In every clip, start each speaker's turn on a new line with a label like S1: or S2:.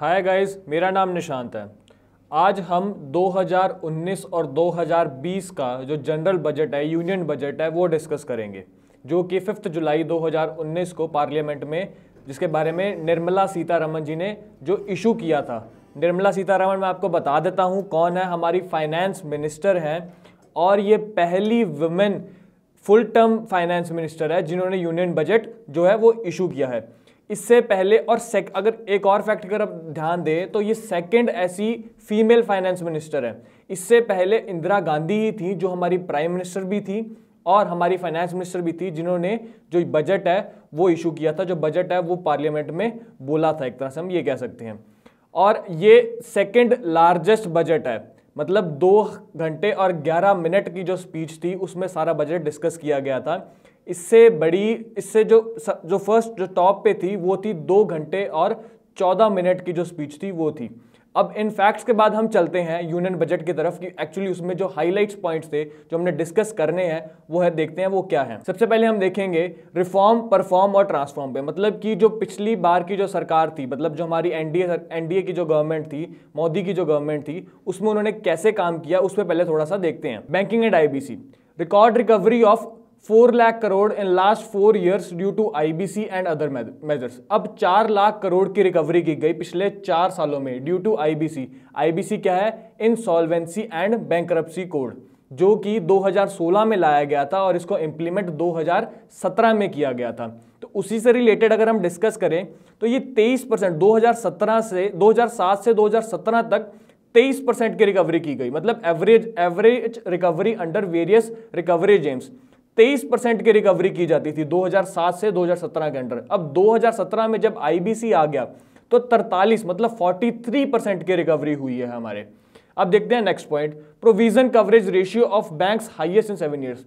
S1: hi guys मेरा नाम निशांत है आज हम 2019 और 2020 का जो जनरल बजट है यूनियन बजट है वो डिस्कस करेंगे जो कि फिफ्थ जुलाई 2019 को पार्लियामेंट में जिसके बारे में निर्मला सीतारमन जी ने जो इशू किया था निर्मला सीतारमन मैं आपको बता देता हूँ कौन है हमारी फाइनेंस मिनिस्टर हैं और ये पहली women full term finance minister है जिन्होंने यूनियन बजट जो है वो इशू किया है इससे पहले और सेक अगर एक और फैक्ट अगर आप ध्यान दें तो ये सेकंड ऐसी फीमेल फाइनेंस मिनिस्टर है इससे पहले इंदिरा गांधी ही थी जो हमारी प्राइम मिनिस्टर भी थी और हमारी फाइनेंस मिनिस्टर भी थी जिन्होंने जो बजट है वो इशू किया था जो बजट है वो पार्लियामेंट में बोला था एक तरह से हम ये कह सकते हैं और ये सेकेंड लार्जेस्ट बजट है मतलब दो घंटे और ग्यारह मिनट की जो स्पीच थी उसमें सारा बजट डिस्कस किया गया था इससे बड़ी इससे जो जो फर्स्ट जो टॉप पे थी वो थी दो घंटे और चौदह मिनट की जो स्पीच थी वो थी अब इन फैक्ट्स के बाद हम चलते हैं यूनियन बजट की तरफ कि एक्चुअली उसमें जो हाईलाइट्स पॉइंट्स थे जो हमने डिस्कस करने हैं वो है देखते हैं वो क्या है सबसे पहले हम देखेंगे रिफॉर्म परफॉर्म और ट्रांसफॉर्म पे मतलब कि जो पिछली बार की जो सरकार थी मतलब जो हमारी एनडीए एनडीए की जो गवर्नमेंट थी मोदी की जो गवर्नमेंट थी उसमें उन्होंने कैसे काम किया उस पर पहले थोड़ा सा देखते हैं banking and I record recovery of four lakh crore in last four years due to IBC and other measures अब चार लाख करोड़ की रिकवरी की गई पिछले चार सालों में ड्यू टू आईबीसी आईबीसी क्या है इनसॉल्वेंसी एंड बैंक्रप्सी कोड जो कि 2016 में लाया गया था और इसको इम्प्लीमेंट 2017 में किया गया था तो उसी से रिलेटेड अगर हम डिस्कस करें तो ये 23 परसेंट 2017 से 2007 से 2017 तक 23 परसेंट की रिकवरी की गई मतलब average average recovery under various recovery games तेईस परसेंट की रिकवरी की जाती थी 2007 से 2017 के अंडर अब 2017 में जब आईबीसी आ गया तो 43 मतलब 43 परसेंट की रिकवरी हुई है हमारे अब देखते हैं next point provision coverage ratio of banks highest in seven years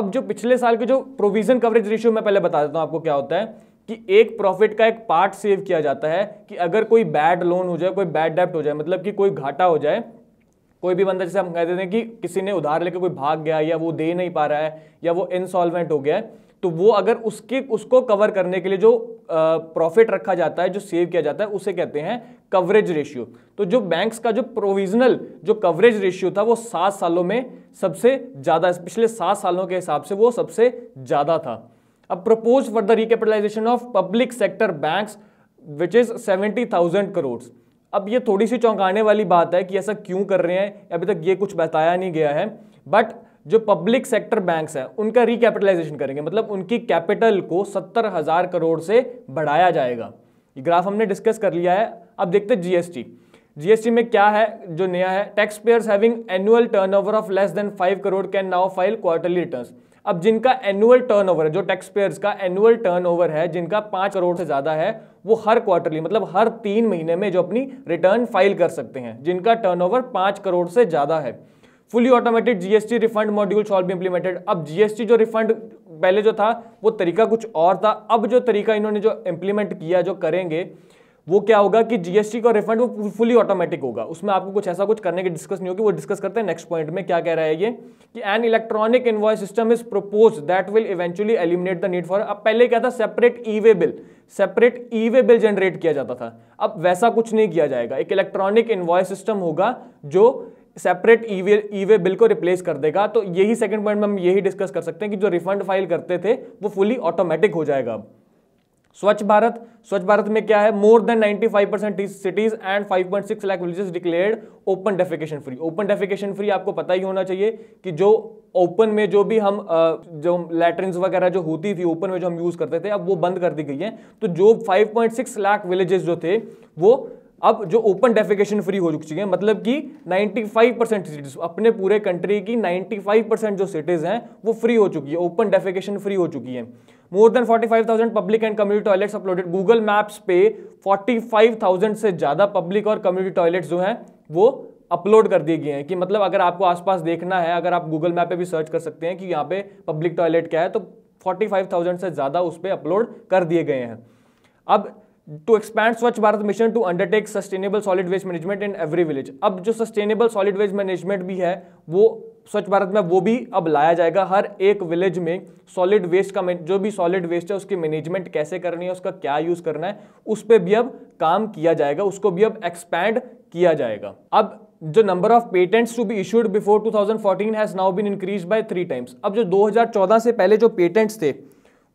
S1: अब जो पिछले साल के जो प्रोविजन कवरेज रेशियो मैं पहले बता देता हूँ आपको क्या होता है कि एक प्रॉफिट का एक पार्ट सेव किया जाता है कि अगर कोई बैड लोन हो जाए कोई बैड डेप्ट हो जाए मतलब कि कोई घाटा हो जाए कोई भी बंदा जैसे हम कहते थे कि किसी ने उधार लेकर कोई भाग गया या वो दे नहीं पा रहा है या वो इनसॉल्वेंट हो गया है तो वो अगर उसके उसको कवर करने के लिए जो प्रॉफिट रखा जाता है जो सेव किया जाता है उसे कहते हैं कवरेज रेशियो तो जो बैंक्स का जो प्रोविजनल जो कवरेज रेशियो था वो सात सालों में सबसे ज़्यादा पिछले सात सालों के हिसाब से वो सबसे ज़्यादा था अब propose for the recapitalisation of public sector banks which is seventy thousand crore अब ये थोड़ी सी चौंकाने वाली बात है कि ऐसा क्यों कर रहे हैं अभी तक ये कुछ बताया नहीं गया है बट जो पब्लिक सेक्टर बैंक्स हैं उनका रिकैपिटलाइजेशन करेंगे मतलब उनकी कैपिटल को सत्तर हज़ार करोड़ से बढ़ाया जाएगा ये ग्राफ हमने डिस्कस कर लिया है अब देखते हैं जीएसटी जीएसटी में क्या है जो नया है tax payers having annual turnover of less than five crore can now file quarterly returns अब जिनका एनुअल टर्नओवर है जो टैक्स पेयर्स का एनुअल टर्नओवर है जिनका पाँच करोड़ से ज़्यादा है वो हर क्वार्टरली मतलब हर तीन महीने में जो अपनी रिटर्न फाइल कर सकते हैं जिनका टर्नओवर पाँच करोड़ से ज़्यादा है fully automated GST refund module shall भी इंप्लीमेंटेड अब जीएसटी जो रिफंड पहले जो था वो तरीका कुछ और था अब जो तरीका इन्होंने जो इम्प्लीमेंट किया जो करेंगे वो क्या होगा कि जीएसटी का रिफंड वो फुली ऑटोमेटिक होगा उसमें आपको कुछ ऐसा कुछ करने की डिस्कस नहीं होगी वो डिस्कस करते हैं नेक्स्ट पॉइंट में क्या कह रहा है ये कि an electronic invoice system is propose that will eventually eliminate the need for अब पहले क्या था separate e way bill separate e way bill generate किया जाता था अब वैसा कुछ नहीं किया जाएगा एक इलेक्ट्रॉनिक इन्वॉयस सिस्टम होगा जो सेपरेट ई वे बिल को रिप्लेस कर देगा तो यही सेकंड पॉइंट में हम यही डिस्कस कर सकते हैं कि जो रिफंड फाइल करते थे वो फुली ऑटोमेटिक हो जाएगा अब स्वच्छ भारत स्वच्छ भारत में क्या है more than 95 percent cities and 5.6 lakh villages declared open defecation free open defecation free आपको पता ही होना चाहिए कि जो ओपन में जो भी हम जो लेटरिन वगैरह जो होती थी ओपन में जो हम यूज करते थे अब वो बंद कर दी गई है तो जो 5.6 लाख विलेजेस जो थे वो अब जो ओपन डेफिकेशन फ्री हो चुकी है मतलब कि 95 परसेंट सिटीज अपने पूरे कंट्री की 95 परसेंट जो सिटीज़ हैं वो फ्री हो चुकी है ओपन डेफिकेशन फ्री हो चुकी है more than 45,000 public and community toilets uploaded Google maps पे 45,000 से ज़्यादा पब्लिक और कम्युनिटी टॉयलेट्स जो हैं वो अपलोड कर दिए गए हैं कि मतलब अगर आपको आसपास देखना है अगर आप गूगल मैप पे भी सर्च कर सकते हैं कि यहाँ पे पब्लिक टॉयलेट क्या है तो 45,000 से ज़्यादा उस पर अपलोड कर दिए गए हैं अब to expand Swachh Bharat mission to undertake sustainable solid waste management in every village अब जो सस्टेनेबल सॉलिड वेस्ट मैनेजमेंट भी है वो स्वच्छ भारत में वो भी अब लाया जाएगा हर एक विलेज में सॉलिड वेस्ट का जो भी सॉलिड वेस्ट है उसकी मैनेजमेंट कैसे करनी है उसका क्या यूज़ करना है उस पर भी अब काम किया जाएगा उसको भी अब एक्सपैंड किया जाएगा अब जो number of patents to be issued before 2014 has now been increase by three times अब जो 2014 से पहले जो पेटेंट्स थे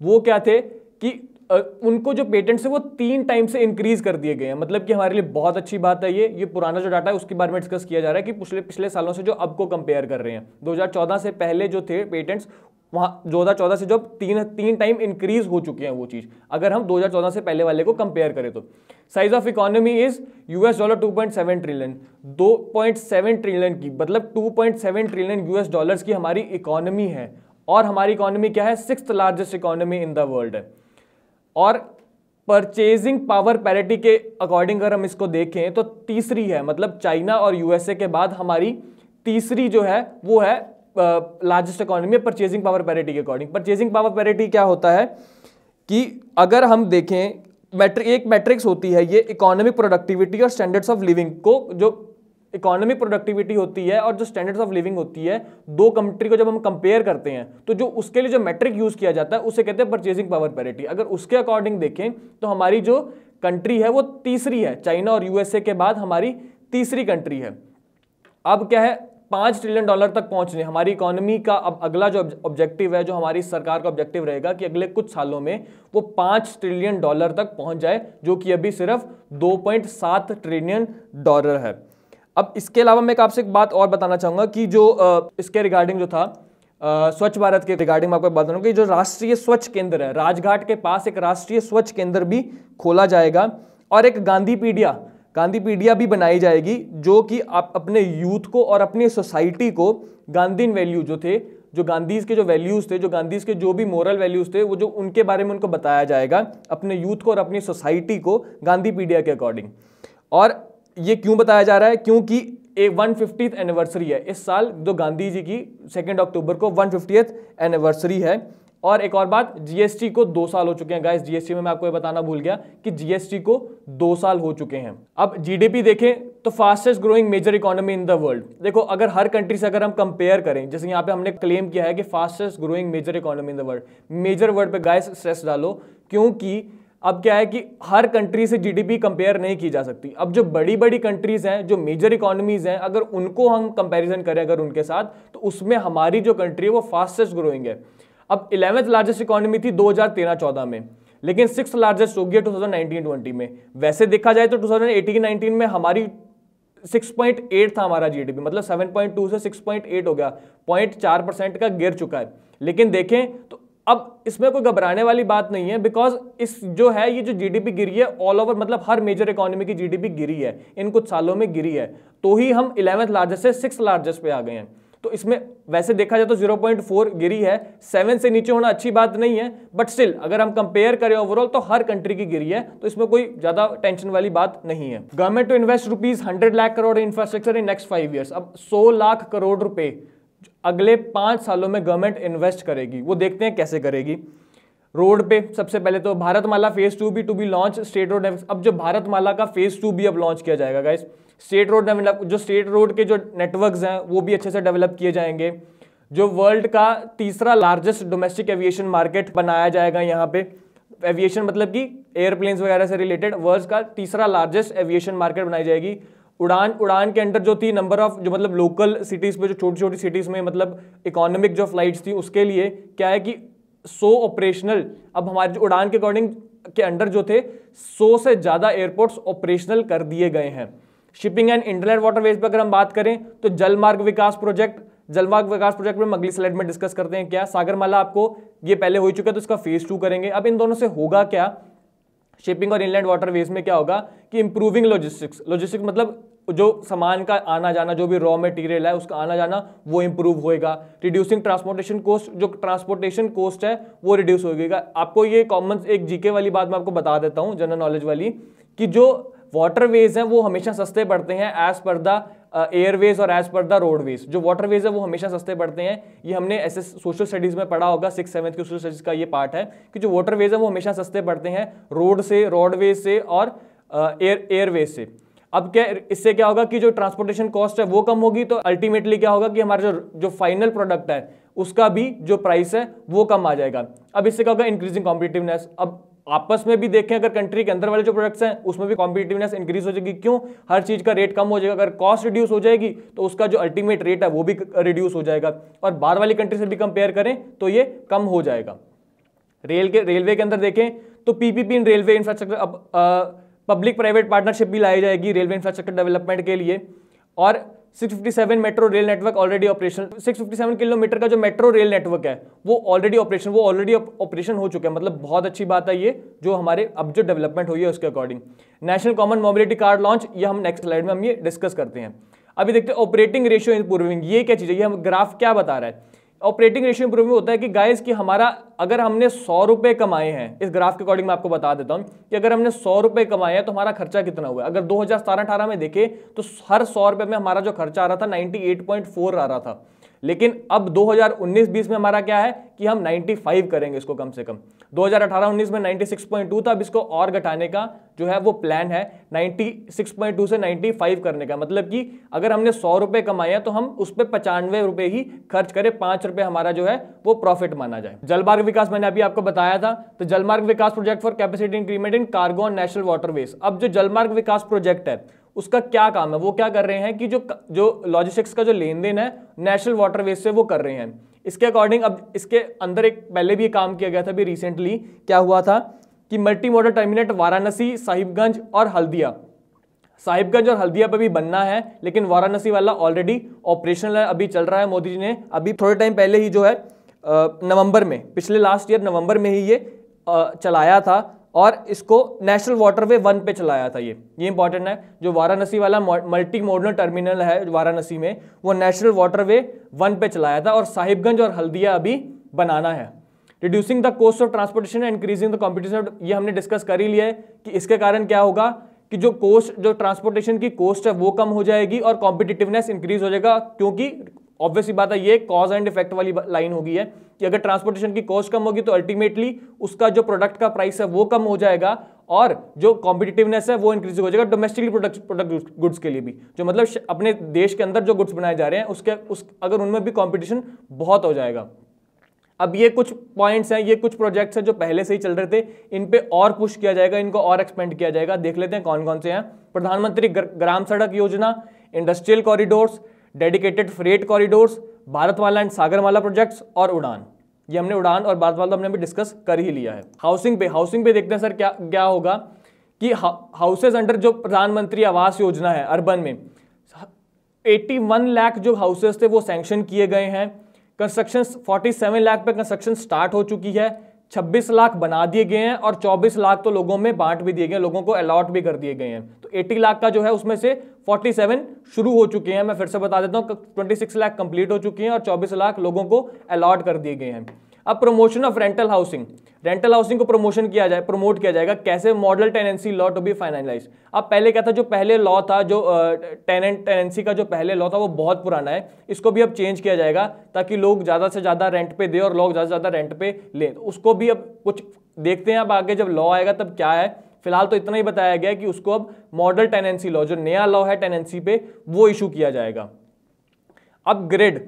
S1: वो क्या थे कि उनको जो पेटेंट्स है वो तीन टाइम से इंक्रीज कर दिए गए हैं मतलब कि हमारे लिए बहुत अच्छी बात है ये ये पुराना जो डाटा है उसके बारे में डिस्कस किया जा रहा है कि पिछले पिछले सालों से जो अब को कंपेयर कर रहे हैं 2014 से पहले जो थे पेटेंट्स वहाँ दो हज़ार चौदह से जो तीन तीन टाइम इंक्रीज हो चुके हैं वो चीज़ अगर हम 2014 से पहले वाले को कंपेयर करें तो size of economy is US dollar 2.7 trillion 2.7 trillion की मतलब 2.7 ट्रिलियन यूएस डॉलर्स की हमारी इकोनॉमी है और हमारी इकोनॉमी क्या है six largest economy in the world है और परचेजिंग पावर पैरिटी के अकॉर्डिंग अगर हम इसको देखें तो तीसरी है मतलब चाइना और यूएसए के बाद हमारी तीसरी जो है वो है largest economy purchasing power parity के अकॉर्डिंग परचेजिंग पावर पैरिटी क्या होता है कि अगर हम देखें मैट्रिक एक मैट्रिक्स होती है ये इकोनॉमिक प्रोडक्टिविटी और स्टैंडर्ड्स ऑफ लिविंग को जो इकोनॉमिक प्रोडक्टिविटी होती है और जो स्टैंडर्ड्स ऑफ लिविंग होती है दो कंट्री को जब हम कंपेयर करते हैं तो जो उसके लिए जो मैट्रिक यूज किया जाता है उसे कहते हैं परचेजिंग पावर पैरिटी अगर उसके अकॉर्डिंग देखें तो हमारी जो कंट्री है वो तीसरी है चाइना और यूएसए के बाद हमारी तीसरी कंट्री है अब क्या है पाँच ट्रिलियन डॉलर तक पहुंचने हमारी इकोनॉमी का अब अगला जो ऑब्जेक्टिव है जो हमारी सरकार का ऑब्जेक्टिव रहेगा कि अगले कुछ सालों में वो पाँच ट्रिलियन डॉलर तक पहुंच जाए जो कि अभी सिर्फ सात ट्रिलियन डॉलर है अब इसके अलावा मैं आपसे एक बात और बताना चाहूँगा कि जो इसके रिगार्डिंग जो था स्वच्छ भारत के रिगार्डिंग मैं आपको बता दूँ कि जो राष्ट्रीय स्वच्छ केंद्र है राजघाट के पास एक राष्ट्रीय स्वच्छ केंद्र भी खोला जाएगा और एक गांधी पीडिया गांधी पीडिया भी बनाई जाएगी जो कि आप अपने यूथ को और अपनी सोसाइटी को गांधीन वैल्यू जो थे जो गांधीज के जो वैल्यूज़ थे जो गांधीज के जो भी मॉरल वैल्यूज़ थे वो जो उनके बारे में उनको बताया जाएगा अपने यूथ को और अपनी सोसाइटी को गांधी पीडिया के अकॉर्डिंग और ये क्यों बताया जा रहा है क्योंकि ए वन फिफ्टीथ एनिवर्सरी है इस साल जो गांधी जी की सेकेंड अक्टूबर को वन फिफ्टीथ एनिवर्सरी है और एक और बात जीएसटी को दो साल हो चुके हैं गाइस जीएसटी में मैं आपको ये बताना भूल गया कि जीएसटी को दो साल हो चुके हैं अब जीडीपी देखें तो fastest growing major economy in the world देखो अगर हर कंट्री से अगर हम कंपेयर करें जैसे यहां पे हमने क्लेम किया है कि fastest growing major economy in the world major world पर गाइस स्ट्रेस डालो क्योंकि अब क्या है कि हर कंट्री से जीडीपी कंपेयर नहीं की जा सकती अब जो बड़ी बड़ी कंट्रीज हैं जो मेजर इकोनॉमीज हैं अगर उनको हम कंपैरिजन करें अगर उनके साथ तो उसमें हमारी जो कंट्री है वो फास्टेस्ट ग्रोइंग है अब इलेवेंथ लार्जेस्ट इकोनॉमी थी 2013-14 में लेकिन सिक्स लार्जेस्ट हो गया टू थाउजेंड में वैसे देखा जाए तो टू थाउजेंड में हमारी 6.8 था हमारा जीडीपी मतलब 7.2 से 6.8 हो गया 0.4 परसेंट का गिर चुका है लेकिन देखें तो अब इसमें कोई घबराने वाली बात नहीं है बिकॉज इस जो है ये जो जीडीपी गिरी है ऑल ओवर मतलब हर मेजर इकोनॉमी की जीडीपी गिरी है इन कुछ सालों में गिरी है तो ही हम इलेवेंथ लार्जेस्ट से सिक्स लार्जेस्ट पे आ गए हैं तो इसमें वैसे देखा जाए तो 0.4 गिरी है सेवन से नीचे होना अच्छी बात नहीं है बट स्टिल अगर हम कंपेयर करें ओवरऑल तो हर कंट्री की गिरी है तो इसमें कोई ज्यादा टेंशन वाली बात नहीं है government to invest rupees hundred lakh crore infrastructure in next five year अब सो लाख करोड़ रुपए अगले पाँच सालों में गवर्नमेंट इन्वेस्ट करेगी वो देखते हैं कैसे करेगी रोड पे सबसे पहले तो भारतमाला फेज टू भी to be launch state road अब जो भारतमाला का फेज टू भी अब लॉन्च किया जाएगा गाइस स्टेट रोड डेवलप जो स्टेट रोड के जो नेटवर्क्स हैं वो भी अच्छे से डेवलप किए जाएंगे जो वर्ल्ड का तीसरा लार्जेस्ट डोमेस्टिक एविएशन मार्केट बनाया जाएगा यहाँ पे एविएशन मतलब कि एयरप्लेन्स वगैरह से रिलेटेड वर्ल्ड का तीसरा लार्जेस्ट एविएशन मार्केट बनाई जाएगी उड़ान उड़ान के अंदर जो थी नंबर ऑफ जो मतलब लोकल सिटीज़ पे जो छोटी छोटी सिटीज़ में मतलब इकोनॉमिक जो फ्लाइट्स थी उसके लिए क्या है कि सो ऑपरेशनल अब हमारे जो उड़ान के अकॉर्डिंग के अंडर जो थे सो से ज़्यादा एयरपोर्ट्स ऑपरेशनल कर दिए गए हैं शिपिंग एंड इंटरनेट वाटरवेज पर अगर हम बात करें तो जलमार्ग विकास प्रोजेक्ट जलमार्ग विकास प्रोजेक्ट में अगली स्लाइड में डिस्कस करते हैं क्या सागरमाला आपको ये पहले हो चुका है तो इसका फेज टू करेंगे अब इन दोनों से होगा क्या शिपिंग और इनलैंड वाटरवेज में क्या होगा कि इंप्रूविंग लॉजिस्टिक्स लॉजिस्टिक्स मतलब जो सामान का आना जाना जो भी रॉ मटेरियल है उसका आना जाना वो इंप्रूव होएगा रिड्यूसिंग ट्रांसपोर्टेशन कॉस्ट जो ट्रांसपोर्टेशन कॉस्ट है वो रिड्यूस होगा आपको ये कॉमन एक जीके वाली बात मैं आपको बता देता हूँ जनरल नॉलेज वाली कि जो वाटरवेज हैं वो हमेशा सस्ते पड़ते हैं एज पर द एयरवेज और एज पर द रोडवेज जो वाटरवेज है वो हमेशा सस्ते पड़ते हैं ये हमने ऐसे सोशल स्टडीज में पढ़ा होगा सिक्स सेवन्थ के सोशल स्टडीज का ये पार्ट है कि जो वाटरवेज है वो हमेशा सस्ते पड़ते हैं रोड से रोडवेज से और एयर एयरवेज से अब क्या इससे क्या होगा कि जो ट्रांसपोर्टेशन कॉस्ट है वो कम होगी तो अल्टीमेटली क्या होगा कि हमारा जो जो फाइनल प्रोडक्ट है उसका भी जो प्राइस है वो कम आ जाएगा अब इससे क्या होगा इंक्रीजिंग कॉम्पिटिवनेस अब आपस में भी देखें अगर कंट्री के अंदर वाले जो प्रोडक्ट्स हैं उसमें भी कॉम्पिटिटिवनेस इंक्रीज हो जाएगी क्यों हर चीज़ का रेट कम हो जाएगा अगर कॉस्ट रिड्यूस हो जाएगी तो उसका जो अल्टीमेट रेट है वो भी रिड्यूस हो जाएगा और बाहर वाली कंट्री से भी कंपेयर करें तो ये कम हो जाएगा रेल के रेलवे के अंदर देखें तो पीपीपी इन रेलवे इंफ्रास्ट्रक्चर अब पब्लिक प्राइवेट पार्टनरशिप भी लाई जाएगी रेलवे इंफ्रास्ट्रक्चर डेवलपमेंट के लिए और 657 metro rail network already operation 657 kilometre का जो मेट्रो रेल नेटवर्क है वो ऑलरेडी ऑपरेशन वो ऑलरेडी ऑपरेशन हो चुका है मतलब बहुत अच्छी बात है ये जो हमारे अब जो डेवलपमेंट हुई है उसके according national common mobility card launch ये हम नेक्स्ट स्लाइड में हम ये डिस्कस करते हैं अभी देखते हैं ऑपरेटिंग रेशियो इंप्रूविंग ये क्या चीज़ है ये हम ग्राफ क्या बता रहा है ऑपरेटिंग रेशियो इंप्रूव होता है कि गाइस कि हमारा अगर हमने सौ रुपये कमाए हैं इस ग्राफ के अकॉर्डिंग मैं आपको बता देता हूँ कि अगर हमने सौ रुपये कमाए हैं तो हमारा खर्चा कितना हुआ अगर दो हज़ार अठारह में देखें तो हर सौ रुपये में हमारा जो खर्चा आ रहा था नाइन्टी एट पॉइंट फोर आ रहा था लेकिन अब 2019-20 में हमारा क्या है कि हम 95 करेंगे इसको कम से कम 2018-19 में 96.2 था अब इसको और घटाने का जो है वो प्लान है 96.2 से 95 करने का मतलब कि अगर हमने सौ रुपये कमाए हैं तो हम उस पर पचानवे रुपये ही खर्च करें पाँच रुपये हमारा जो है वो प्रॉफिट माना जाए जलमार्ग विकास मैंने अभी आपको बताया था तो Jalmarg Vikas project for capacity increment in cargo national waterways अब जो जलमार्ग विकास प्रोजेक्ट है उसका क्या काम है वो क्या कर रहे हैं कि जो जो लॉजिस्टिक्स का जो लेन देन है नेशनल वाटरवेज से वो कर रहे हैं इसके अकॉर्डिंग अब इसके अंदर एक पहले भी काम किया गया था अभी रिसेंटली क्या हुआ था कि multi model terminate Varanasi Sahibganj और हल्दिया साहिबगंज और हल्दिया पर भी बनना है लेकिन वाराणसी वाला ऑलरेडी ऑपरेशनल है अभी चल रहा है मोदी जी ने अभी थोड़े टाइम पहले ही जो है नवंबर में पिछले लास्ट ईयर नवंबर में ही ये चलाया था और इसको नेशनल वाटरवे वन पे चलाया था ये ये इंपॉर्टेंट है जो वाराणसी वाला मल्टी मॉडल टर्मिनल है वाराणसी में वो नेशनल वाटरवे वन पे चलाया था और साहिबगंज और हल्दिया अभी बनाना है reducing the cost of transportation and increasing the competition ये हमने डिस्कस कर ही लिया है कि इसके कारण क्या होगा कि जो कोस्ट जो ट्रांसपोर्टेशन की कोस्ट है वो कम हो जाएगी और कॉम्पिटिटिवनेस इंक्रीज हो जाएगा क्योंकि ऑब्वियसली बात है ये कॉज एंड इफेक्ट वाली लाइन होगी है कि अगर ट्रांसपोर्टेशन की कॉस्ट कम होगी तो अल्टीमेटली उसका जो प्रोडक्ट का प्राइस है वो कम हो जाएगा और जो कॉम्पिटिटिवनेस है वो इंक्रीज हो जाएगा डोमेस्टिकली प्रोडक्ट प्रोडक्ट गुड्स के लिए भी जो मतलब अपने देश के अंदर जो गुड्स बनाए जा रहे हैं उसके उस अगर उनमें भी कॉम्पिटिशन बहुत हो जाएगा अब ये कुछ पॉइंट्स हैं ये कुछ प्रोजेक्ट्स हैं जो पहले से ही चल रहे थे इन पर और पुश किया जाएगा इनको और एक्सपेंड किया जाएगा देख लेते हैं कौन कौन से हैं प्रधानमंत्री Gram Sadak Yojana industrial corridors dedicated freight corridors Bharatmala and Sagarmala projects और उड़ान ये हमने उड़ान और भारतमाला तो हमने अभी डिस्कस कर ही लिया है हाउसिंग पे हाउसिंग पे देखते हैं सर क्या क्या होगा कि हाउसेज अंडर जो प्रधानमंत्री आवास योजना है अर्बन में 81 लाख जो हाउसेज थे वो सेंक्शन किए गए हैं कंस्ट्रक्शन 47 लाख पे कंस्ट्रक्शन स्टार्ट हो चुकी है 26 लाख बना दिए गए हैं और 24 लाख तो लोगों में बांट भी दिए गए लोगों को अलॉट भी कर दिए गए हैं तो 80 लाख का जो है उसमें से 47 शुरू हो चुके हैं मैं फिर से बता देता हूँ 26 लाख कंप्लीट हो चुके हैं और 24 लाख लोगों को अलॉट कर दिए गए हैं अब promotion of rental housing rental housing को प्रमोशन किया जाए प्रमोट किया जाएगा कैसे model tenancy law to be finalise अब पहले क्या था जो पहले लॉ था जो टेनेंट टेनेंसी का जो पहले लॉ था वो बहुत पुराना है इसको भी अब चेंज किया जाएगा ताकि लोग ज़्यादा से ज़्यादा रेंट पे दे और लोग ज़्यादा से ज़्यादा रेंट पे लें उसको भी अब कुछ देखते हैं अब आगे जब लॉ आएगा तब क्या है फिलहाल तो इतना ही बताया गया कि उसको अब मॉडल टेनेंसी लॉ जो नया लॉ है टेनेंसी पे वो इशू किया जाएगा अब ग्रेड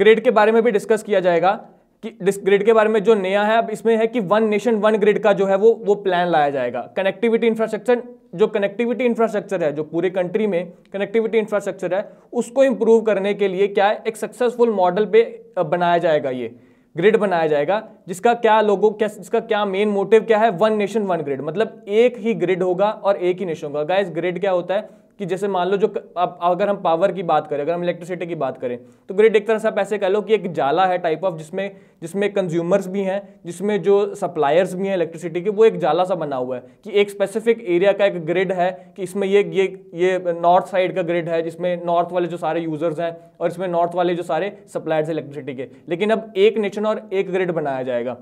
S1: ग्रेड के बारे में भी डिस्कस किया जाएगा ग्रिड के बारे में जो नया है अब इसमें है कि वन नेशन वन ग्रिड का जो है वो वो प्लान लाया जाएगा कनेक्टिविटी इंफ्रास्ट्रक्चर जो कनेक्टिविटी इंफ्रास्ट्रक्चर है जो पूरे कंट्री में कनेक्टिविटी इंफ्रास्ट्रक्चर है उसको इंप्रूव करने के लिए क्या है एक सक्सेसफुल मॉडल पे बनाया जाएगा ये ग्रिड बनाया जाएगा जिसका क्या लोगों क्या जिसका क्या मेन मोटिव क्या है वन नेशन वन ग्रिड मतलब एक ही ग्रिड होगा और एक ही नेशन होगा गाइस ग्रिड क्या होता है कि जैसे मान लो जो आप अगर हम पावर की बात करें अगर हम इलेक्ट्रिसिटी की बात करें तो ग्रिड एक तरह से आप ऐसे कह लो कि एक जाला है टाइप ऑफ जिसमें जिसमें कंज्यूमर्स भी हैं जिसमें जो सप्लायर्स भी हैं इलेक्ट्रिसिटी के वो एक जाला सा बना हुआ है कि एक स्पेसिफिक एरिया का एक ग्रिड है कि इसमें ये ये ये नॉर्थ साइड का ग्रिड है जिसमें नॉर्थ वाले जो सारे यूजर्स हैं और इसमें नॉर्थ वाले जो सारे सप्लायर्स इलेक्ट्रिसिटी के लेकिन अब एक नेशन और एक ग्रिड बनाया जाएगा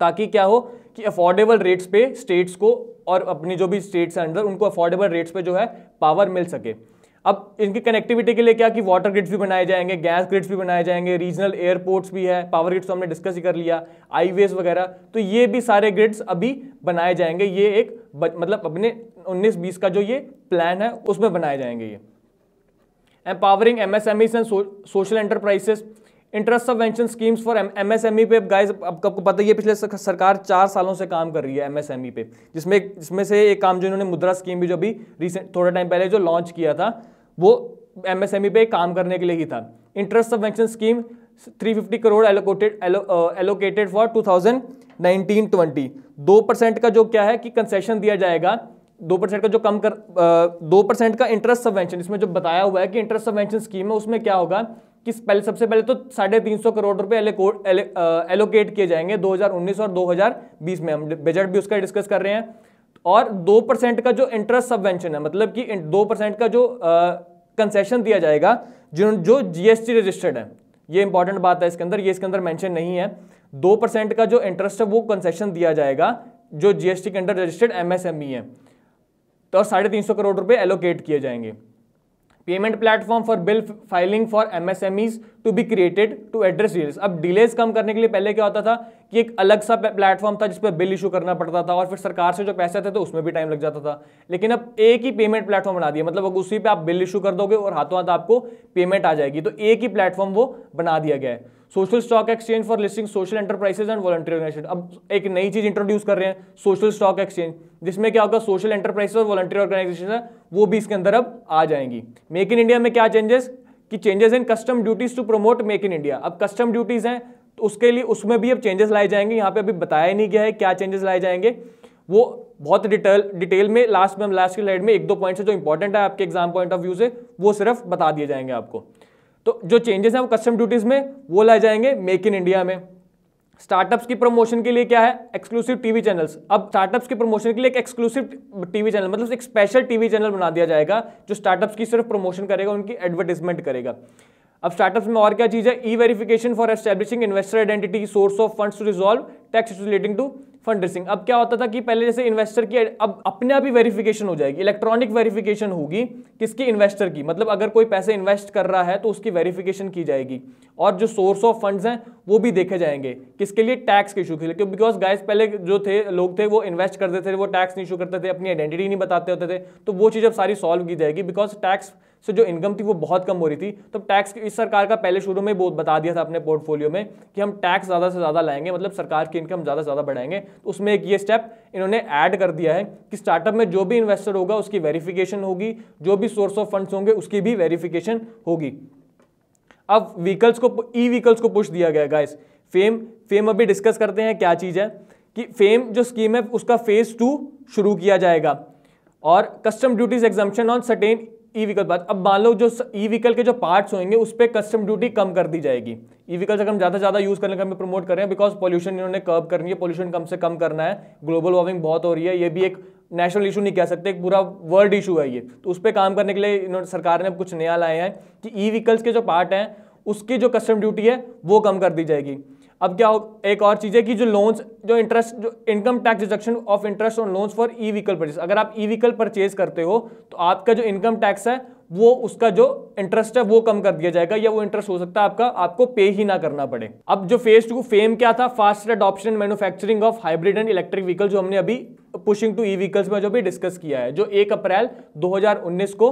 S1: ताकि क्या हो कि अफोर्डेबल रेट्स पे स्टेट्स को और अपनी जो भी स्टेट्स हैं अंडर उनको अफोर्डेबल रेट्स पे जो है पावर मिल सके अब इनकी कनेक्टिविटी के लिए क्या कि वाटर ग्रिड्स भी बनाए जाएंगे गैस ग्रिड्स भी बनाए जाएंगे रीजनल एयरपोर्ट्स भी है पावर ग्रिड्स तो हमने डिस्कस ही कर लिया आईवेज वगैरह तो ये भी सारे ग्रिड्स अभी बनाए जाएंगे ये एक मतलब अपने 19-20 का जो ये प्लान है उसमें बनाए जाएंगे ये empowering M S M Es and social enterprises interest subvention schemes for MSME पे गाइस अब आपको पता ही है पिछले सरकार चार सालों से काम कर रही है एमएसएमई e पे जिसमें जिसमें से एक काम जो इन्होंने मुद्रा स्कीम भी जो अभी रिसेंट थोड़ा टाइम पहले जो लॉन्च किया था वो एमएसएमई e पे काम करने के लिए ही था interest subvention scheme 350 crore allocated allocated for nineteen twenty दो परसेंट का जो क्या है कि कंसेशन दिया जाएगा दो परसेंट का जो कम कर दो परसेंट का इंटरेस्ट सबवेंशन इसमें जो बताया हुआ है कि इंटरेस्ट सबवेंशन स्कीम है उसमें क्या होगा कि पहले सबसे पहले तो साढ़े तीन सौ करोड़ रुपए एलोकेट किए जाएंगे 2019 और 2020 में हम बजट भी उसका डिस्कस कर रहे हैं और दो परसेंट का जो इंटरेस्ट सबवेंशन है मतलब कि दो परसेंट का जो कंसेशन दिया जाएगा जो जो जीएसटी रजिस्टर्ड है ये इंपॉर्टेंट बात है इसके अंदर ये इसके अंदर मैंशन नहीं है दो परसेंट का जो इंटरेस्ट है वो कंसेशन दिया जाएगा जो जीएसटी के अंदर रजिस्टर्ड एमएसएमई e है तो साढ़े तीन सौ करोड़ रुपए एलोकेट किए जाएंगे payment platform for bill filing for MSMEs to be created to address delays अब डिलेज कम करने के लिए पहले क्या होता था कि एक अलग सा प्लेटफॉर्म था जिस पर बिल इशू करना पड़ता था और फिर सरकार से जो पैसे थे तो उसमें भी टाइम लग जाता था लेकिन अब एक ही पेमेंट प्लेटफॉर्म बना दिया मतलब उसी पर आप बिल इशू कर दोगे और हाथों हाथ आपको पेमेंट आ जाएगी तो एक ही प्लेटफॉर्म वो बना दिया गया है social stock exchange for listing social enterprises and volunteer organisation अब एक नई चीज इंट्रोड्यूस कर रहे हैं सोशल स्टॉक एक्सचेंज जिसमें क्या होगा सोशल एंटरप्राइजेज और वॉलंटियर ऑर्गेनाइजेशन है वो भी इसके अंदर अब आ जाएंगी मेक इन इंडिया में क्या चेंजेस कि changes in custom duties to promote make in India अब कस्टम ड्यूटीज हैं तो उसके लिए उसमें भी अब चेंजेस लाए जाएंगे यहाँ पे अभी बताया ही नहीं गया है क्या चेंजेस लाए जाएंगे वो बहुत डिटेल डिटेल में लास्ट में हम लास्ट की लाइड में एक दो पॉइंट से जो इंपॉर्टेंट है आपके एग्जाम पॉइंट ऑफ व्यू से वो सिर्फ बता दिए जाएंगे आपको तो जो चेंजेस हैं वो कस्टम ड्यूटीज़ में वो लाए जाएंगे मेक इन इंडिया में स्टार्टअप्स की प्रमोशन के लिए क्या है एक्सक्लूसिव टीवी चैनल्स अब स्टार्टअप्स के प्रमोशन के लिए एक एक्सक्लूसिव टीवी चैनल मतलब एक स्पेशल टीवी चैनल बना दिया जाएगा जो स्टार्टअप्स की सिर्फ प्रमोशन करेगा उनकी एडवर्टीजमेंट करेगा अब स्टार्टअप्स में और क्या चीज़ है e verification for establishing investor identity source of funds to resolve tax relating to fund raising अब क्या होता था कि पहले जैसे इन्वेस्टर की अब अपने आप ही वेरिफिकेशन हो जाएगी इलेक्ट्रॉनिक वेरिफिकेशन होगी किसकी इन्वेस्टर की मतलब अगर कोई पैसे इन्वेस्ट कर रहा है तो उसकी वेरिफिकेशन की जाएगी और जो सोर्स ऑफ फंड्स हैं वो भी देखे जाएंगे किसके लिए टैक्स के इशू के लिए क्योंकि बिकॉज गाइस पहले जो थे लोग थे वो इन्वेस्ट करते थे वो टैक्स नहीं इशू करते थे अपनी आइडेंटिटी नहीं बताते होते थे तो वो चीज़ अब सारी सॉल्व की जाएगी बिकॉज टैक्स से जो इनकम थी वो बहुत कम हो रही थी तो टैक्स इस सरकार का पहले शुरू में बहुत बता दिया था अपने पोर्टफोलियो में कि हम टैक्स ज़्यादा से ज़्यादा लाएंगे मतलब सरकार की इनकम ज़्यादा से ज़्यादा बढ़ाएंगे तो उसमें एक ये स्टेप इन्होंने ऐड कर दिया है कि स्टार्टअप में जो भी इन्वेस्टर होगा उसकी वेरिफिकेशन होगी जो भी सोर्स ऑफ फंड होंगे उसकी भी वेरीफिकेशन होगी अब व्हीकल्स को ई व्हीकल्स को पुष्ट दिया गया गाइस फेम फेम अभी डिस्कस करते हैं क्या चीज़ है कि फेम जो स्कीम है उसका फेज़ टू शुरू किया जाएगा और custom duties exemption on certain e vehicle बात अब मान लो जो ई व्हीकल के जो पार्ट्स होंगे उस पर कस्टम ड्यूटी कम कर दी जाएगी ई व्हीकल अगर हम ज़्यादा से ज़्यादा यूज़ करने का हमें प्रमोट कर रहे हैं बिकॉज पॉल्यूशन इन्होंने कर्व करनी है पॉल्यूशन कम से कम करना है ग्लोबल वार्मिंग बहुत हो रही है ये भी एक नेशनल इशू नहीं कह सकते एक पूरा वर्ल्ड इशू है ये तो उस पर काम करने के लिए इन्होंने सरकार ने अब कुछ नया लाए हैं कि ई व्हीकल्स के जो पार्ट हैं उसकी जो कस्टम ड्यूटी है वो कम कर दी जाएगी अब क्या हो एक और चीज़ है कि जो लोन्स जो इंटरेस्ट जो income tax deduction of interest on loans for e vehicle purchase अगर आप ई व्हीकल परचेज करते हो तो आपका जो इनकम टैक्स है वो उसका जो इंटरेस्ट है वो कम कर दिया जाएगा या वो इंटरेस्ट हो सकता है आपका आपको पे ही ना करना पड़े अब जो फेज टू फेम क्या था fast adoption and manufacturing of hybrid and electric vehicle जो हमने अभी पुशिंग टू ई व्हीकल्स में जो भी डिस्कस किया है जो एक अप्रैल दो को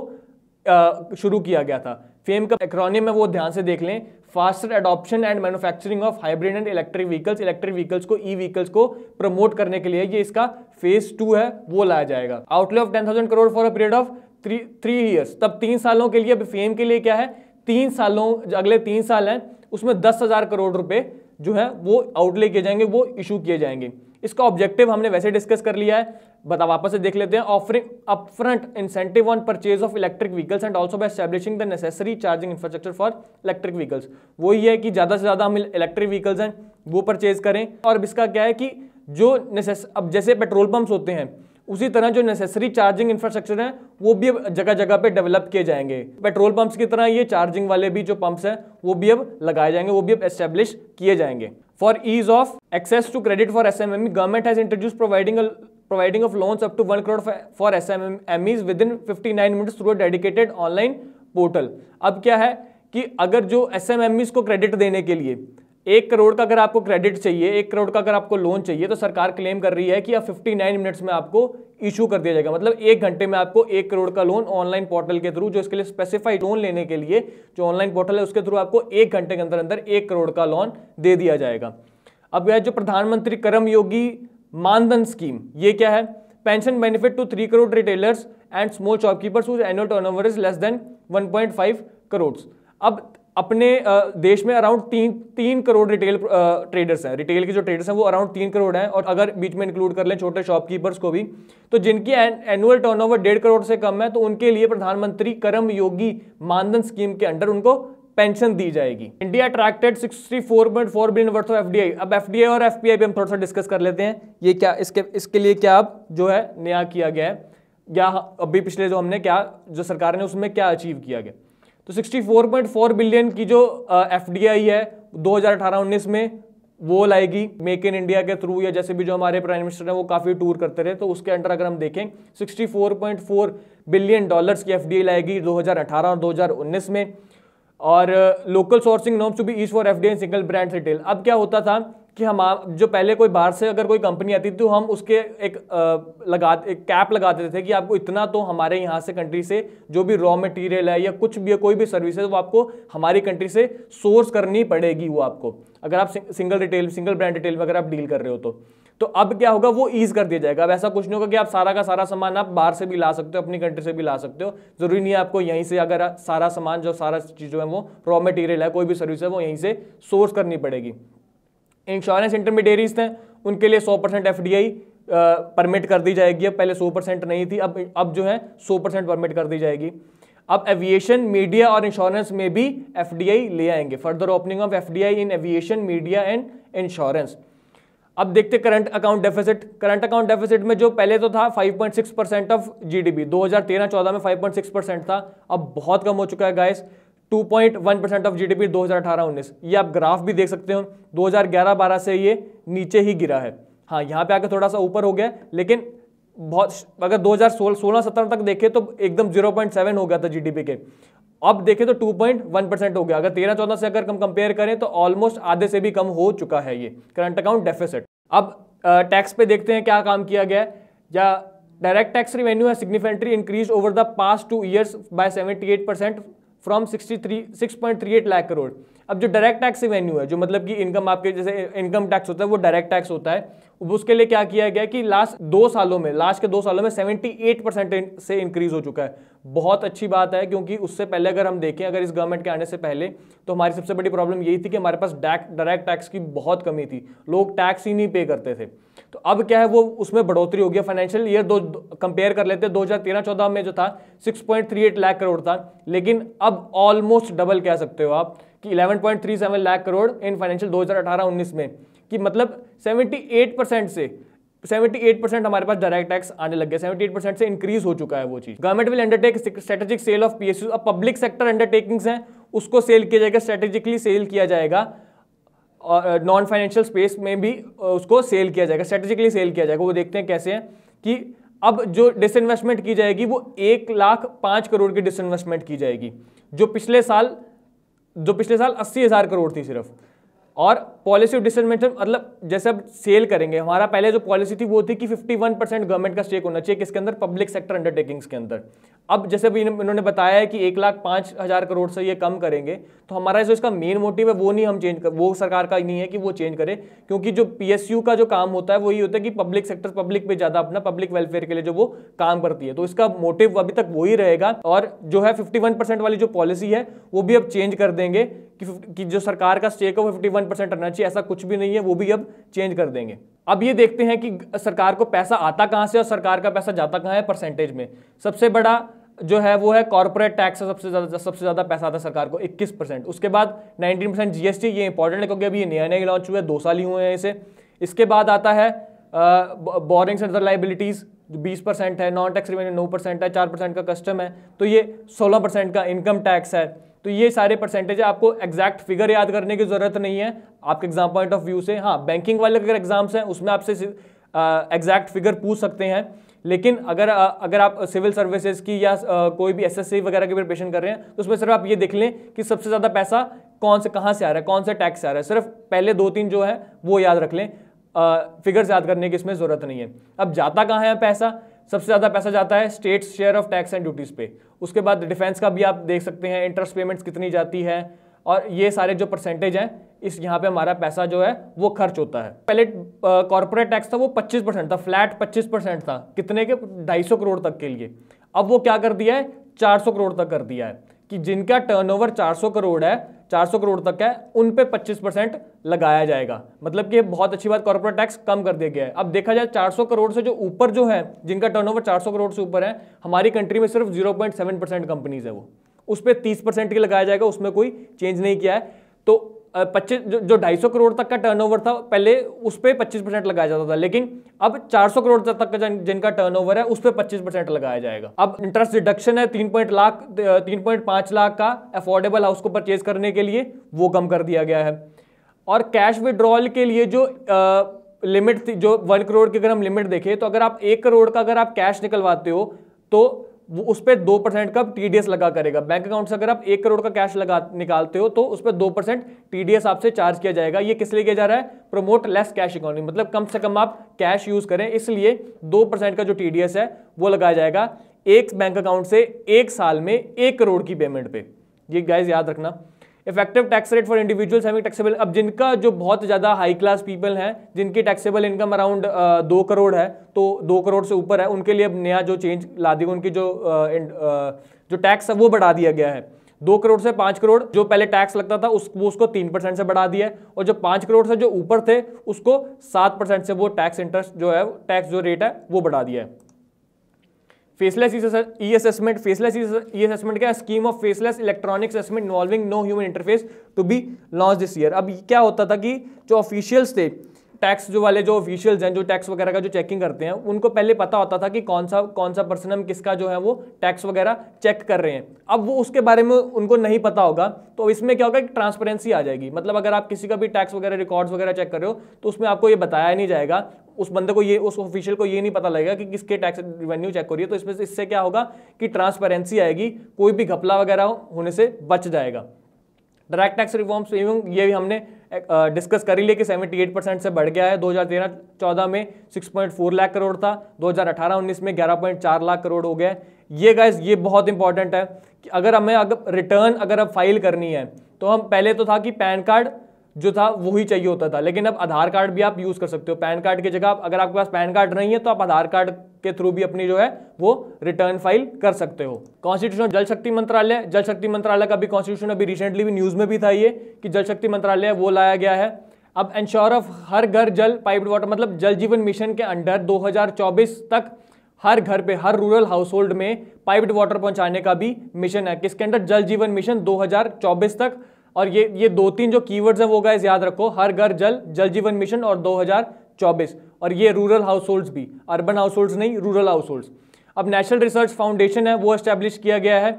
S1: शुरू किया गया था फेम का एक्रोनियम है वो ध्यान से देख लें faster adoption and manufacturing of hybrid and electric vehicles electric vehicles को ई e व्हीकल्स को प्रमोट करने के लिए ये इसका फेज टू है वो लाया जाएगा outlay of ten thousand crore for a period of three three years तब तीन सालों के लिए फेम के लिए क्या है तीन सालों अगले तीन साल हैं उसमें दस हज़ार करोड़ रुपए जो है वो आउटले किए जाएंगे वो इशू किए जाएंगे इसका ऑब्जेक्टिव हमने वैसे डिस्कस कर लिया है बता वापस से देख लेते हैं offering upfront incentive on purchase of electric vehicles and also by establishing the necessary charging infrastructure for electric vehicles वही है कि ज़्यादा से ज़्यादा हम इलेक्ट्रिक व्हीकल्स हैं वो परचेज करें और इसका क्या है कि जो नेसेस अब जैसे पेट्रोल पंप्स होते हैं उसी तरह जो नेसेसरी चार्जिंग इंफ्रास्ट्रक्चर है वो भी अब जगह जगह पे डेवलप किए जाएंगे पेट्रोल पंप्स की तरह ये चार्जिंग वाले भी जो पंप्स हैं वो भी अब लगाए जाएंगे वो भी अब एस्टेब्लिश किए जाएंगे For ease of access to credit for SMME, government has introduced providing a providing of loans up to 1 crore for SMEs within 59 minutes through a dedicated online portal अब क्या है कि अगर जो एस को क्रेडिट देने के लिए एक करोड़ का अगर आपको क्रेडिट चाहिए एक करोड़ का अगर आपको लोन चाहिए तो सरकार क्लेम कर रही है कि अब 59 मिनट्स में आपको इशू कर दिया जाएगा मतलब एक घंटे में आपको एक करोड़ का लोन ऑनलाइन पोर्टल के थ्रू जो इसके लिए स्पेसिफाइड लोन लेने के लिए जो ऑनलाइन पोर्टल है उसके थ्रू आपको एक घंटे के अंदर अंदर एक करोड़ का लोन दे दिया जाएगा अब यह जो प्रधानमंत्री कर्मयोगी मानधन स्कीम ये क्या है pension benefit to three crore retailers and small shopkeepers whose annual turnover is less than five crore अब अपने देश में अराउंड तीन तीन करोड़ रिटेल ट्रेडर्स हैं रिटेल के जो ट्रेडर्स हैं वो अराउंड तीन करोड़ हैं और अगर बीच में इंक्लूड कर लें छोटे शॉपकीपर्स को भी तो जिनकी एनुअल टर्नओवर डेढ़ करोड़ से कम है तो उनके लिए प्रधानमंत्री कर्म योगी मानधन स्कीम के अंडर उनको पेंशन दी जाएगी India attracted sixty four point four billion worth of FDI अब एफडीआई और एफपीआई भी हम थोड़ा सा डिस्कस कर लेते हैं ये क्या इसके इसके लिए क्या अब जो है नया किया गया है या अभी पिछले जो हमने क्या जो सरकार ने उसमें क्या अचीव किया गया तो 64.4 बिलियन की जो एफ uh, है 2018-19 में वो लाएगी मेक इन इंडिया के थ्रू या जैसे भी जो हमारे प्राइम मिनिस्टर हैं वो काफ़ी टूर करते रहे तो उसके अंडर अगर हम देखें 64.4 बिलियन डॉलर्स की एफ लाएगी 2018 और 2019 में और local sourcing norms to be ease for F D single brand retail अब क्या होता था कि हम जो पहले कोई बाहर से अगर कोई कंपनी आती थी तो हम उसके एक लगा एक कैप लगा देते थे कि आपको इतना तो हमारे यहाँ से कंट्री से जो भी रॉ मटेरियल है या कुछ भी कोई भी सर्विस है वो आपको हमारी कंट्री से सोर्स करनी पड़ेगी वो आपको अगर आप single retail single brand retail में अगर आप डील कर रहे हो तो तो अब क्या होगा वो ईज कर दिया जाएगा अब ऐसा कुछ नहीं होगा कि आप सारा का सारा सामान आप बाहर से भी ला सकते हो अपनी कंट्री से भी ला सकते हो जरूरी नहीं है आपको यहीं से अगर सारा सामान जो सारा चीज जो है वो रॉ मटेरियल है कोई भी सर्विस है वो यहीं से सोर्स करनी पड़ेगी इंश्योरेंस इंटरमीडियरीज थे उनके लिए सौ परसेंट एफ परमिट कर दी जाएगी अब पहले सौ परसेंट नहीं थी अब अब जो है सौ परसेंट परमिट कर दी जाएगी अब एविएशन मीडिया और इंश्योरेंस में भी एफ ले आएंगे further opening of F in aviation media and insurance अब देखते current account deficit current account deficit में जो पहले तो था 5.6 परसेंट ऑफ जीडीपी 2013-14 में 5.6 परसेंट था अब बहुत कम हो चुका है गाइस 2.1 परसेंट ऑफ जीडीपी 2018-19 ये आप ग्राफ भी देख सकते हो 2011-12 से ये नीचे ही गिरा है हाँ यहाँ पे आके थोड़ा सा ऊपर हो गया लेकिन बहुत अगर 2016 17 तक देखें तो एकदम 0.7 हो गया था जीडीपी के अब देखें तो 2.1 परसेंट हो गया अगर 13-14 से अगर हम कंपेयर करें तो ऑलमोस्ट आधे से भी कम हो चुका है ये करंट अकाउंट डेफिसिट अब टैक्स पे देखते हैं क्या काम किया गया या डायरेक्ट टैक्स रिवेन्यू है significantly increase over the past two years by 78 percent from 63 6.38 lakh crore अब जो डायरेक्ट टैक्स रिवेन्यू है जो मतलब कि इनकम आपके जैसे इनकम टैक्स होता है वो डायरेक्ट टैक्स होता है उसके लिए क्या किया गया कि लास्ट दो सालों में लास्ट के दो सालों में 78 परसेंट से इंक्रीज हो चुका है बहुत अच्छी बात है क्योंकि उससे पहले अगर हम देखें अगर इस गवर्नमेंट के आने से पहले तो हमारी सबसे बड़ी प्रॉब्लम यही थी कि हमारे पास डायरेक्ट टैक्स की बहुत कमी थी लोग टैक्स ही नहीं पे करते थे तो अब क्या है वो उसमें बढ़ोतरी होगी फाइनेंशियल ईयर दो कंपेयर कर लेते दो हज़ार तेरह चौदह में जो था एट लाख करोड़ था लेकिन अब ऑलमोस्ट डबल कह सकते हो आप कि 11.37 लाख करोड़ इन फाइनेंशियल 2018-19 में कि मतलब 78 परसेंट से 78 परसेंट हमारे पास डायरेक्ट टैक्स आने लग गया 78 परसेंट से इंक्रीज हो चुका है वो चीज government will undertake strategic sale of PSU अब पब्लिक सेक्टर अंडरटेकिंग्स हैं उसको सेल किया जाएगा स्ट्रेटेजिकली सेल किया जाएगा और नॉन फाइनेंशियल स्पेस में भी uh, उसको सेल किया जाएगा स्ट्रेटेजिकली सेल किया जाएगा वो देखते हैं कैसे है कि अब जो डिसइन्वेस्टमेंट की जाएगी वो एक लाख पाँच करोड़ की डिसइन्वेस्टमेंट की जाएगी जो पिछले साल जो पिछले साल अस्सी हज़ार करोड़ थी सिर्फ और पॉलिसी ऑफ डिसमेंट मतलब जैसे अब सेल करेंगे हमारा पहले जो पॉलिसी थी वो थी कि 51 परसेंट गवर्नमेंट का स्टेक होना चाहिए किसके अंदर पब्लिक सेक्टर अंडरटेकिंग्स के अंदर अब जैसे अभी इन्होंने बताया है कि एक लाख पाँच हज़ार करोड़ से ये कम करेंगे तो हमारा जो इसका मेन मोटिव है वो नहीं हम चेंज कर वो सरकार का नहीं है कि वो चेंज करे क्योंकि जो पीएसयू का जो काम होता है वो यही होता है कि पब्लिक सेक्टर पब्लिक पे ज़्यादा अपना पब्लिक वेलफेयर के लिए जो वो काम करती है तो इसका मोटिव अभी तक वही रहेगा और जो है फिफ्टी वाली जो पॉलिसी है वो भी अब चेंज कर देंगे कि, कि जो सरकार का स्टेक है वो फिफ्टी रहना चाहिए ऐसा कुछ भी नहीं है वो भी अब चेंज कर देंगे अब ये देखते हैं कि सरकार को पैसा आता कहाँ से और सरकार का पैसा जाता कहाँ है परसेंटेज में सबसे बड़ा जो है वो है कॉर्पोरेट टैक्स से सबसे ज़्यादा सबसे ज़्यादा पैसा आता है सरकार को 21 परसेंट उसके बाद 19 परसेंट जीएसटी ये इंपॉर्टेंट है क्योंकि अभी ये नया नया लॉन्च हुआ है दो साल ही हुए हैं इसे इसके बाद आता है बोरिंग्स एंड अदर लाइबिलिटीज़ बीस परसेंट है नॉन टैक्स रिवेन्यू नौ परसेंट है चार परसेंट का कस्टम है तो ये सोलह परसेंट का इनकम टैक्स है तो ये सारे परसेंटेज आपको एग्जैक्ट फिगर याद करने की ज़रूरत नहीं है आपके एग्जाम पॉइंट ऑफ व्यू से हाँ बैंकिंग वाले अगर एग्जाम्स हैं उसमें आपसे एग्जैक्ट फिगर पूछ सकते हैं लेकिन अगर अगर आप सिविल सर्विसेज की या कोई भी एसएससी वगैरह की प्रिपरेशन कर रहे हैं तो उसमें सिर्फ आप ये देख लें कि सबसे ज़्यादा पैसा कौन से कहाँ से आ रहा है कौन सा टैक्स से आ रहा है सिर्फ पहले दो तीन जो है वो याद रख लें फिगर्स याद करने की इसमें ज़रूरत नहीं है अब जाता कहाँ है पैसा सबसे ज़्यादा पैसा जाता है state share of tax and duties पे उसके बाद डिफेंस का भी आप देख सकते हैं इंटरेस्ट पेमेंट्स कितनी जाती है और ये सारे जो परसेंटेज हैं इस यहाँ पे हमारा पैसा जो है वो खर्च होता है पहले कॉरपोरेट टैक्स था वो 25 परसेंट था फ्लैट 25 परसेंट था कितने के 250 करोड़ तक के लिए अब वो क्या कर दिया है 400 करोड़ तक कर दिया है कि जिनका टर्नओवर 400 करोड़ है 400 करोड़ तक है उन पे 25 परसेंट लगाया जाएगा मतलब कि बहुत अच्छी बात कॉरपोरेट टैक्स कम कर दिया गया है अब देखा जाए 400 करोड़ से जो ऊपर जो है जिनका टर्नओवर 400 करोड़ से ऊपर है हमारी कंट्री में सिर्फ 0.7 परसेंट कंपनीज है वो उस पर तीस परसेंट लगाया जाएगा उसमें कोई चेंज नहीं किया है तो पच्चीस जो, ढाई सौ करोड़ तक का टर्नओवर था पहले उस पर पच्चीस परसेंट लगाया जाता था लेकिन अब चार सौ करोड़ तक का जिन, जिनका टर्नओवर है उस पर पच्चीस परसेंट लगाया जाएगा अब इंटरेस्ट डिडक्शन है तीन पॉइंट लाख तीन पॉइंट लाख का अफोर्डेबल हाउस को परचेज करने के लिए वो कम कर दिया गया है और कैश विड्रॉल के लिए जो लिमिट थी जो वन करोड़ की अगर हम लिमिट देखें तो अगर आप एक करोड़ का अगर आप कैश निकलवाते हो तो वो उस पर दो परसेंट का एस लगा करेगा बैंक अकाउंट से अगर आप एक करोड़ का कैश लगा निकालते हो तो उस पर दो परसेंट एस आपसे चार्ज किया जाएगा ये किस लिए किया जा रहा है प्रमोट लेस कैश इकोनॉमी मतलब कम से कम आप कैश यूज करें इसलिए दो परसेंट का जो एस है वो लगाया जाएगा एक बैंक अकाउंट से एक साल में एक करोड़ की पेमेंट पे ये गाइज याद रखना effective tax rate for individual semi taxable अब जिनका जो बहुत ज़्यादा हाई क्लास पीपल हैं जिनकी टैक्सेबल इनकम अराउंड दो करोड़ है तो दो करोड़ से ऊपर है उनके लिए अब नया जो चेंज ला दी उनकी जो जो टैक्स है वो बढ़ा दिया गया है दो करोड़ से पाँच करोड़ जो पहले टैक्स लगता था उस वो उसको तीन परसेंट से बढ़ा दिया है और जो पाँच करोड़ से जो ऊपर थे उसको सात परसेंट से वो टैक्स इंटरेस्ट जो है टैक्स जो रेट है वो बढ़ा दिया है faceless e assessment faceless e assessment क्या scheme of faceless electronic assessment involving no human interface to be launch this year अब क्या होता था कि जो ऑफिशियल्स थे टैक्स जो वाले जो ऑफिशियल्स हैं जो टैक्स वगैरह का जो चेकिंग करते हैं उनको पहले पता होता था कि कौन सा कौन सा पर्सन हम किसका जो है वो टैक्स वगैरह चेक कर रहे हैं अब वो उसके बारे में उनको नहीं पता होगा तो इसमें क्या होगा कि ट्रांसपेरेंसी आ जाएगी मतलब अगर आप किसी का भी टैक्स वगैरह रिकॉर्ड्स वगैरह चेक कर रहे हो तो उसमें आपको ये बताया नहीं जाएगा उस बंदे को ये उस ऑफिशियल को ये नहीं पता लगेगा कि किसके टैक्स रिवेन्यू चेक हो रही है तो इसमें से इससे क्या होगा कि ट्रांसपेरेंसी आएगी कोई भी घपला वगैरह हो, होने से बच जाएगा डायरेक्ट टैक्स रिफॉर्म्स एवं ये भी हमने डिस्कस कर ही लिया कि एट परसेंट से बढ़ गया है 2013-14 में 6.4 लाख करोड़ था 2018-19 में 11.4 लाख करोड़ हो गया है ये गाइस ये बहुत इंपॉर्टेंट है कि अगर हमें अगर रिटर्न अगर अब फाइल करनी है तो हम पहले तो था कि पैन कार्ड जो था वो ही चाहिए होता था लेकिन अब आधार कार्ड भी आप यूज़ कर सकते हो पैन कार्ड की जगह अगर आपके पास पैन कार्ड नहीं है तो आप आधार कार्ड के थ्रू भी अपनी जो है वो रिटर्न फाइल कर सकते हो कॉन्स्टिट्यूशन जल शक्ति मंत्रालय जल शक्ति मंत्रालय का भी कॉन्स्टिट्यूशन अभी रिसेंटली भी न्यूज़ में भी था ये कि जल शक्ति मंत्रालय वो लाया गया है अब इंश्योर ऑफ हर घर जल पाइप्ड वाटर मतलब जल जीवन मिशन के अंडर 2024 तक हर घर पे हर रूरल हाउस होल्ड में पाइप्ड वाटर पहुंचाने का भी मिशन है किसके अंडर जल जीवन मिशन 2024 तक और ये ये दो तीन जो कीवर्ड्स हैं वो गाइज याद रखो हर घर जल जल जीवन मिशन और 2024 और ये रूरल हाउस होल्ड्स भी अर्बन हाउस होल्ड्स नहीं रूरल हाउस होल्ड्स अब नेशनल रिसर्च फाउंडेशन है वो एस्टेब्लिश किया गया है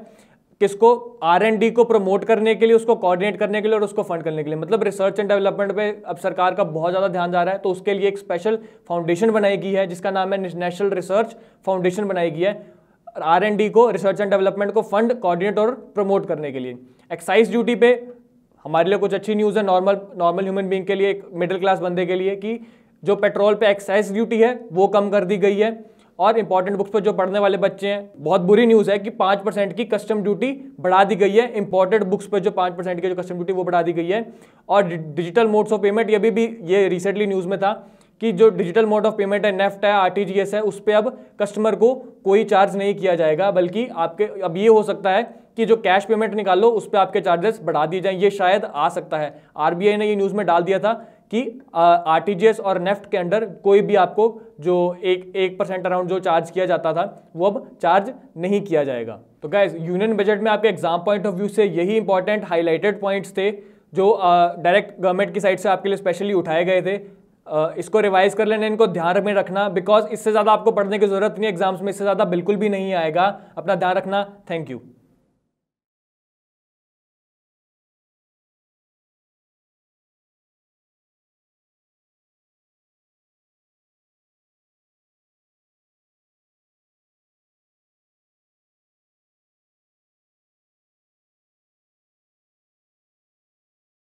S1: किसको आर एन डी को प्रमोट करने के लिए उसको कोऑर्डिनेट करने के लिए और उसको फंड करने के लिए मतलब रिसर्च एंड डेवलपमेंट पे अब सरकार का बहुत ज़्यादा ध्यान जा रहा है तो उसके लिए एक स्पेशल फाउंडेशन बनाई गई है जिसका नाम है नेशनल रिसर्च फाउंडेशन बनाई गई है आर एन डी को रिसर्च एंड डेवलपमेंट को फंड कोऑर्डिनेट और प्रमोट करने के लिए एक्साइज ड्यूटी पे हमारे लिए कुछ अच्छी न्यूज़ है नॉर्मल नॉर्मल ह्यूमन बींग के लिए एक मिडिल क्लास बंदे के लिए कि जो पेट्रोल पे एक्साइज ड्यूटी है वो कम कर दी गई है और इंपॉर्टेंट बुक्स पर जो पढ़ने वाले बच्चे हैं बहुत बुरी न्यूज़ है कि पाँच परसेंट की कस्टम ड्यूटी बढ़ा दी गई है इंपॉर्टेंट बुक्स पर जो पाँच परसेंट की जो कस्टम ड्यूटी वो बढ़ा दी गई है और डिजिटल मोड्स ऑफ पेमेंट ये भी, भी ये रिसेंटली न्यूज़ में था कि जो डिजिटल मोड ऑफ पेमेंट है नेफ्ट है आरटीजीएस है उस पर अब कस्टमर को कोई चार्ज नहीं किया जाएगा बल्कि आपके अब ये हो सकता है कि जो कैश पेमेंट निकालो उस पर आपके चार्जेस बढ़ा दिए जाएं ये शायद आ सकता है आरबीआई ने ये न्यूज़ में डाल दिया था कि आरटीजीएस और नेफ्ट के अंडर कोई भी आपको जो एक एक परसेंट अराउंड जो चार्ज किया जाता था वो अब चार्ज नहीं किया जाएगा तो गैस यूनियन बजट में आपके एग्जाम पॉइंट ऑफ व्यू से यही इंपॉर्टेंट हाईलाइटेड पॉइंट्स थे जो डायरेक्ट गवर्नमेंट की साइड से आपके लिए स्पेशली उठाए गए थे Uh, इसको रिवाइज कर लेना इनको ध्यान में रखना बिकॉज इससे ज़्यादा आपको पढ़ने की ज़रूरत नहीं एग्जाम्स में इससे ज़्यादा बिल्कुल भी नहीं आएगा अपना ध्यान रखना थैंक यू